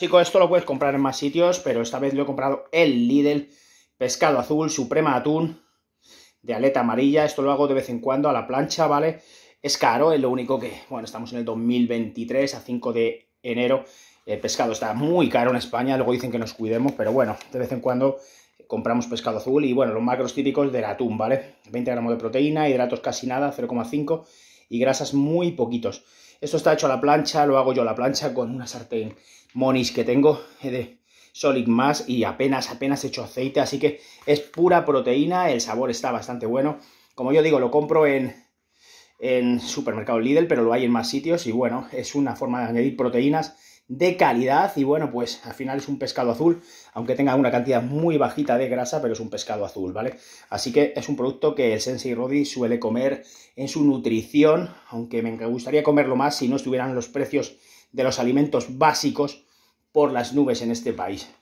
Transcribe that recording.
Chico, esto lo puedes comprar en más sitios, pero esta vez lo he comprado el Lidl, pescado azul, suprema atún, de aleta amarilla, esto lo hago de vez en cuando a la plancha, ¿vale? Es caro, es lo único que, bueno, estamos en el 2023, a 5 de enero, el pescado está muy caro en España, luego dicen que nos cuidemos, pero bueno, de vez en cuando compramos pescado azul y bueno, los macros típicos del atún, ¿vale? 20 gramos de proteína, hidratos casi nada, 0,5 y grasas muy poquitos. Esto está hecho a la plancha, lo hago yo a la plancha con una sartén Monis que tengo eh, de Solid Mass y apenas, apenas he hecho aceite, así que es pura proteína, el sabor está bastante bueno. Como yo digo, lo compro en, en supermercado Lidl, pero lo hay en más sitios y bueno, es una forma de añadir proteínas de calidad y bueno, pues al final es un pescado azul, aunque tenga una cantidad muy bajita de grasa, pero es un pescado azul, ¿vale? Así que es un producto que el Sensei Rodi suele comer en su nutrición, aunque me gustaría comerlo más si no estuvieran los precios de los alimentos básicos por las nubes en este país.